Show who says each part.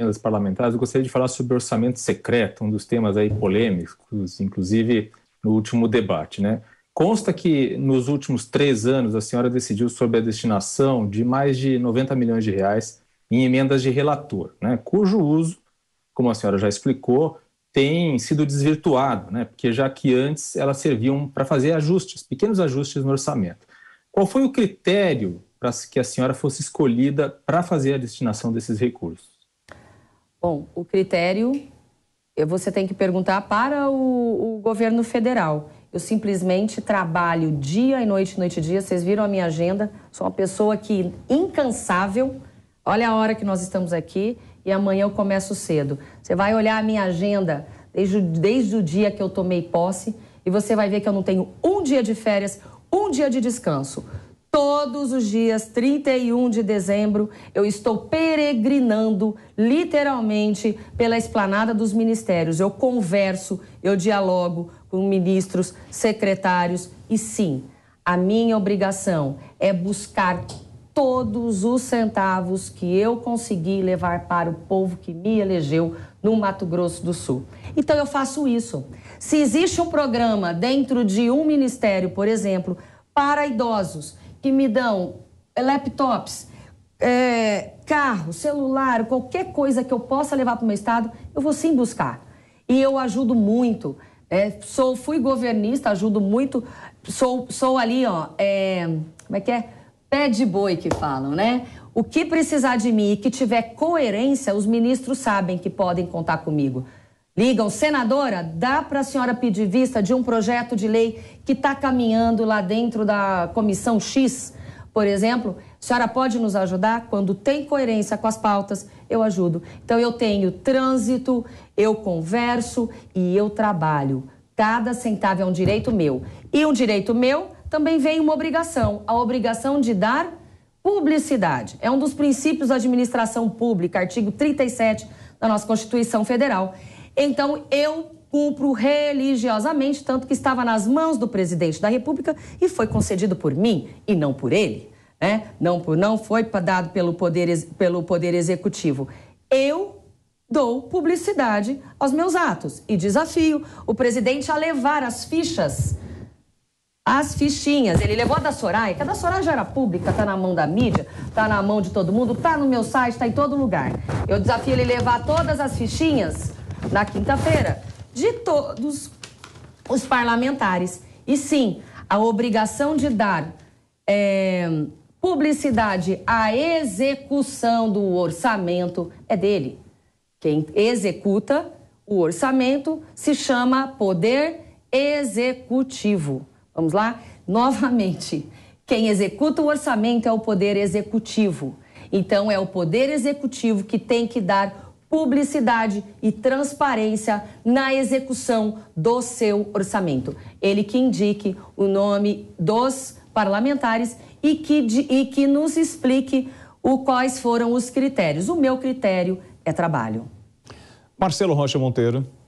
Speaker 1: emendas parlamentares, eu gostaria de falar sobre orçamento secreto, um dos temas aí polêmicos, inclusive no último debate, né? Consta que nos últimos três anos a senhora decidiu sobre a destinação de mais de 90 milhões de reais em emendas de relator, né? Cujo uso, como a senhora já explicou, tem sido desvirtuado, né? Porque já que antes elas serviam para fazer ajustes, pequenos ajustes no orçamento. Qual foi o critério para que a senhora fosse escolhida para fazer a destinação desses recursos?
Speaker 2: Bom, o critério eh, você tem que perguntar para o, o governo federal. Eu simplesmente trabalho dia e noite, noite e dia. Vocês viram a minha agenda. Sou uma pessoa que incansável. Olha a hora que nós estamos aqui e amanhã eu começo cedo. Você vai olhar a minha agenda desde, desde o dia que eu tomei posse e você vai ver que eu não tenho um dia de férias, um dia de descanso. Todos os dias, 31 de dezembro, eu estou peregrinando literalmente pela esplanada dos ministérios. Eu converso, eu dialogo com ministros, secretários e sim, a minha obrigação é buscar todos os centavos que eu consegui levar para o povo que me elegeu no Mato Grosso do Sul. Então eu faço isso. Se existe um programa dentro de um ministério, por exemplo, para idosos, que me dão eh, laptops, é, carro, celular, qualquer coisa que eu possa levar para o meu estado, eu vou sim buscar. E eu ajudo muito. É, sou, fui governista, ajudo muito. Sou, sou ali, ó, é, como é que é? Pé de boi que falam, né? O que precisar de mim e que tiver coerência, os ministros sabem que podem contar comigo. Ligam, senadora, dá para a senhora pedir vista de um projeto de lei que está caminhando lá dentro da Comissão X, por exemplo? A senhora pode nos ajudar? Quando tem coerência com as pautas, eu ajudo. Então, eu tenho trânsito, eu converso e eu trabalho. Cada centavo é um direito meu. E um direito meu também vem uma obrigação a obrigação de dar publicidade. É um dos princípios da administração pública, artigo 37 da nossa Constituição Federal. Então eu cumpro religiosamente, tanto que estava nas mãos do presidente da República e foi concedido por mim e não por ele. Né? Não, não foi dado pelo poder, pelo poder Executivo. Eu dou publicidade aos meus atos e desafio o presidente a levar as fichas, as fichinhas. Ele levou a da Soraya, que a da Soraya já era pública, tá na mão da mídia, tá na mão de todo mundo, tá no meu site, tá em todo lugar. Eu desafio ele levar todas as fichinhas na quinta-feira, de todos os parlamentares. E sim, a obrigação de dar é, publicidade à execução do orçamento é dele. Quem executa o orçamento se chama Poder Executivo. Vamos lá? Novamente, quem executa o orçamento é o Poder Executivo. Então, é o Poder Executivo que tem que dar publicidade e transparência na execução do seu orçamento. Ele que indique o nome dos parlamentares e que, de, e que nos explique o, quais foram os critérios. O meu critério é trabalho.
Speaker 1: Marcelo Rocha Monteiro.